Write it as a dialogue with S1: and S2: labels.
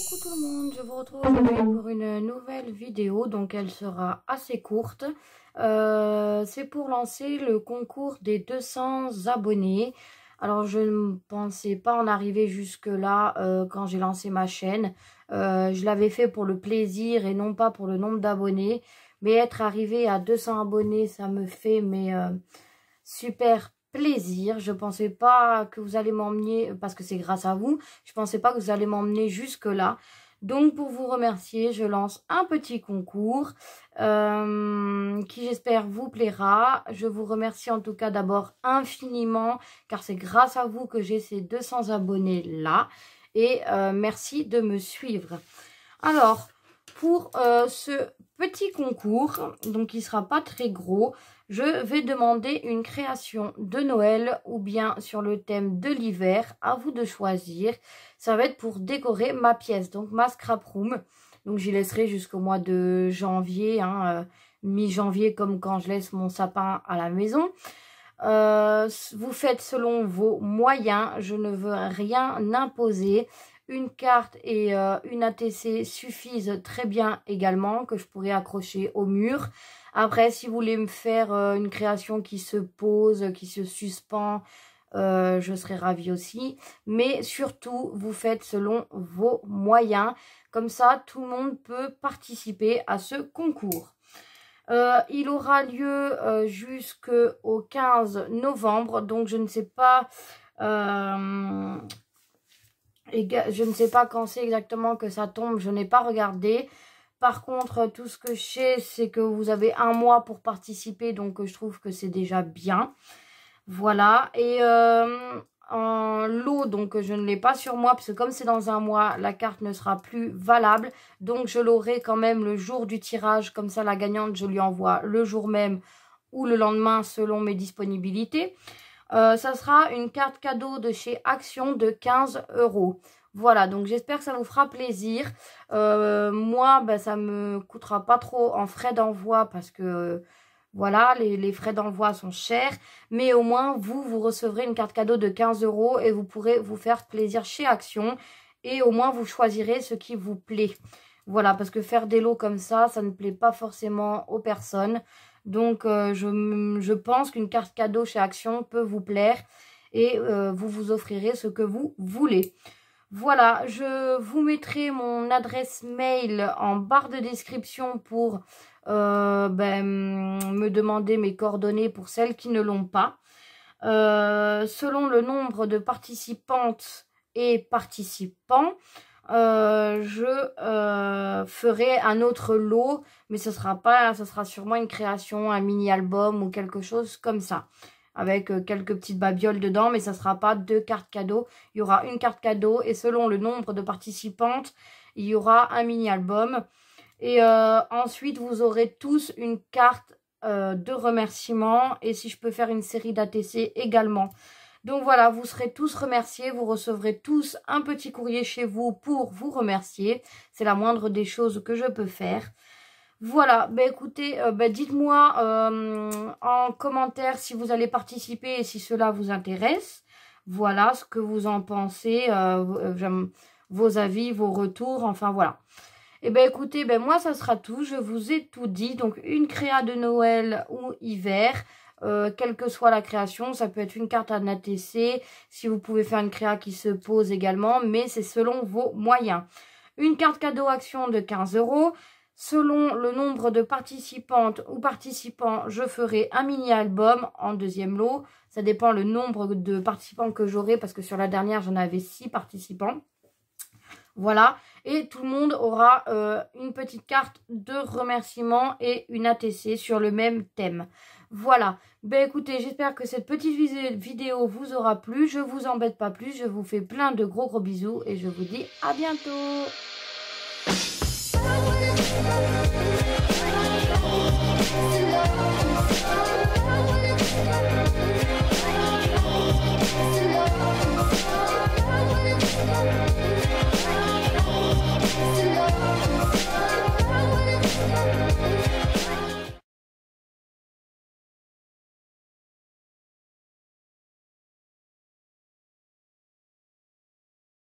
S1: Coucou tout le monde, je vous retrouve pour une nouvelle vidéo, donc elle sera assez courte. Euh, c'est pour lancer le concours des 200 abonnés. Alors je ne pensais pas en arriver jusque là euh, quand j'ai lancé ma chaîne. Euh, je l'avais fait pour le plaisir et non pas pour le nombre d'abonnés. Mais être arrivé à 200 abonnés, ça me fait mais super plaisir. Je pensais pas que vous allez m'emmener, euh, parce que c'est grâce à vous, je pensais pas que vous allez m'emmener jusque-là. Donc pour vous remercier, je lance un petit concours euh, qui j'espère vous plaira. Je vous remercie en tout cas d'abord infiniment car c'est grâce à vous que j'ai ces 200 abonnés là. Et euh, merci de me suivre. Alors pour ce petit concours, donc il sera pas très gros, je vais demander une création de Noël ou bien sur le thème de l'hiver. À vous de choisir. Ça va être pour décorer ma pièce, donc ma scrap room. Donc j'y laisserai jusqu'au mois de janvier, hein, euh, mi-janvier comme quand je laisse mon sapin à la maison. Euh, vous faites selon vos moyens, je ne veux rien imposer une carte et euh, une ATC suffisent très bien également, que je pourrais accrocher au mur. Après, si vous voulez me faire euh, une création qui se pose, qui se suspend, euh, je serais ravie aussi. Mais surtout, vous faites selon vos moyens. Comme ça, tout le monde peut participer à ce concours. il aura lieu jusqu'au 15 novembre, donc je ne sais pas je ne sais pas quand c'est exactement que ça tombe, je n'ai pas regardé. Par contre, tout ce que je sais, c'est que vous avez un mois pour participer, donc euh, je trouve que c'est déjà bien. Voilà, et euh, en lot, donc je ne l'ai pas sur moi, parce que comme c'est dans un mois, la carte ne sera plus valable. Donc je l'aurai quand même le jour du tirage, comme ça la gagnante, je lui envoie le jour même ou le lendemain selon mes disponibilités. Euh, ça sera une carte cadeau de chez Action de 15 euros. Voilà, donc j'espère que ça vous fera plaisir. Euh, moi, ben, ça me coûtera pas trop en frais d'envoi parce que voilà, les, les frais d'envoi sont chers. Mais au moins, vous, vous recevrez une carte cadeau de 15 euros et vous pourrez vous faire plaisir chez Action. Et au moins, vous choisirez ce qui vous plaît. Voilà, parce que faire des lots comme ça, ça ne plaît pas forcément aux personnes. Donc, euh, je, pense qu'une carte cadeau chez Action peut vous plaire et euh, vous vous offrirez ce que vous voulez. Voilà, je vous mettrai mon adresse mail en barre de description pour euh, ben, me demander mes coordonnées pour celles qui ne l'ont pas. selon le nombre de participantes et participants, euh, je euh, ferai un autre lot, mais ce sera pas, ce sera sûrement une création, un mini album ou quelque chose comme ça, avec euh, quelques petites babioles dedans, mais ça sera pas deux cartes cadeaux. Il y aura une carte cadeau et selon le nombre de participantes, il y aura un mini album. Et ensuite, vous aurez tous une carte de remerciement et si je peux faire une série d'ATC également. Donc voilà, vous serez tous remerciés, vous recevrez tous un petit courrier chez vous pour vous remercier. C'est la moindre des choses que je peux faire. Voilà, bah écoutez, ben dites-moi euh, en commentaire si vous allez participer et si cela vous intéresse. Voilà ce que vous en pensez, euh, vos avis, vos retours, enfin voilà. Et eh ben écoutez, ben moi ça sera tout, je vous ai tout dit, donc une créa de Noël ou hiver, euh, quelle que soit la création. Ça peut être une carte à si vous pouvez faire une créa qui se pose également, mais c'est selon vos moyens. Une carte cadeau action de 15 euros. Selon le nombre de participantes ou participants, je ferai un mini-album en deuxième lot. Ça dépend le nombre de participants que j'aurai, parce que sur la dernière, j'en avais 6 participants. Voilà. Et tout le monde aura euh, une petite carte de remerciement et une ATC sur le même thème. Voilà. Ben écoutez, j'espère que cette petite vidéo vous aura plu. Je vous embête pas plus. Je vous fais plein de gros gros bisous et je vous dis à bientôt.